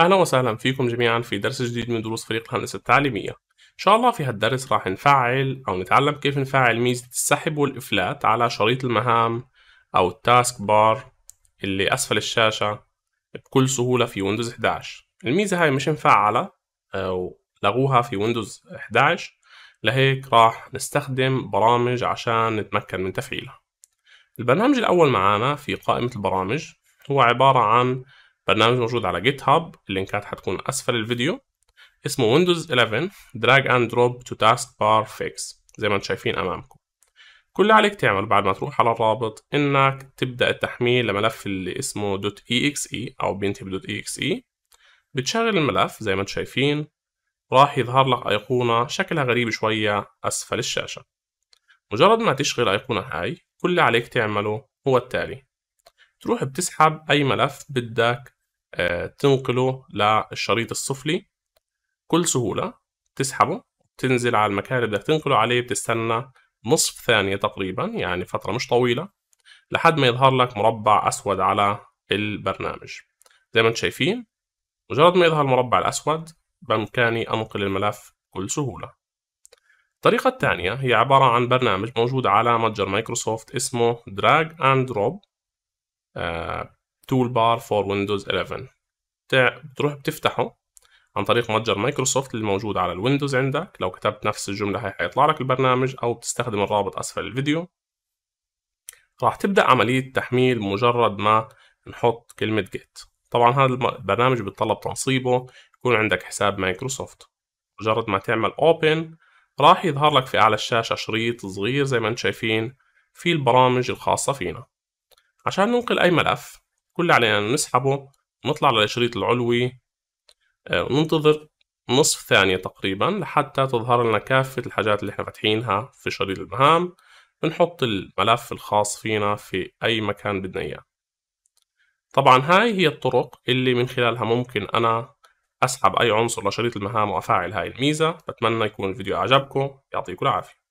أهلا وسهلا فيكم جميعا في درس جديد من دروس فريق الهندسة التعليمية إن شاء الله في هالدرس راح نفعل أو نتعلم كيف نفعل ميزة السحب والإفلات على شريط المهام أو التاسك بار اللي أسفل الشاشة بكل سهولة في ويندوز 11 الميزة هاي مش مفعلة أو آه، لغوها في ويندوز 11 لهيك راح نستخدم برامج عشان نتمكن من تفعيلها البرنامج الأول معانا في قائمة البرامج هو عبارة عن برنامج موجود على جيت هاب اللينكات حتكون اسفل الفيديو اسمه ويندوز 11 دراج اند دروب تو تاسك بار فيكس زي ما انتم شايفين امامكم كل اللي عليك تعمل بعد ما تروح على الرابط انك تبدا التحميل لملف اللي اسمه دوت اي اكس اي او بينتهي بدوت اي اكس اي بتشغل الملف زي ما انتم شايفين راح يظهر لك ايقونه شكلها غريب شويه اسفل الشاشه مجرد ما تشغل الايقونه هاي كل اللي عليك تعمله هو التالي تروح بتسحب اي ملف بدك آه، تنقله للشريط السفلي بكل سهولة تسحبه تنزل على المكان اللي بدك تنقله عليه بتستنى نصف ثانية تقريبا يعني فترة مش طويلة لحد ما يظهر لك مربع أسود على البرنامج زي ما انتم شايفين مجرد ما يظهر المربع الأسود بإمكاني أنقل الملف بكل سهولة الطريقة الثانية هي عبارة عن برنامج موجود على متجر مايكروسوفت اسمه دراج اند دروب بار for Windows 11 بتروح بتفتحه عن طريق متجر مايكروسوفت اللي موجود على الويندوز عندك لو كتبت نفس الجملة هي حيطلع لك البرنامج أو بتستخدم الرابط أسفل الفيديو راح تبدأ عملية تحميل مجرد ما نحط كلمة جيت طبعا هذا البرنامج بتطلب تنصيبه يكون عندك حساب مايكروسوفت مجرد ما تعمل اوبن راح يظهر لك في أعلى الشاشة شريط صغير زي ما انتم شايفين في البرامج الخاصة فينا عشان ننقل أي ملف كل اللي علينا نسحبه ونطلع للشريط العلوي آه، وننتظر نصف ثانية تقريبا لحتى تظهر لنا كافة الحاجات اللي احنا فاتحينها في شريط المهام بنحط الملف الخاص فينا في أي مكان بدنا إياه طبعا هاي هي الطرق اللي من خلالها ممكن أنا أسحب أي عنصر لشريط المهام وأفعل هاي الميزة بتمنى يكون الفيديو عجبكم يعطيكم العافية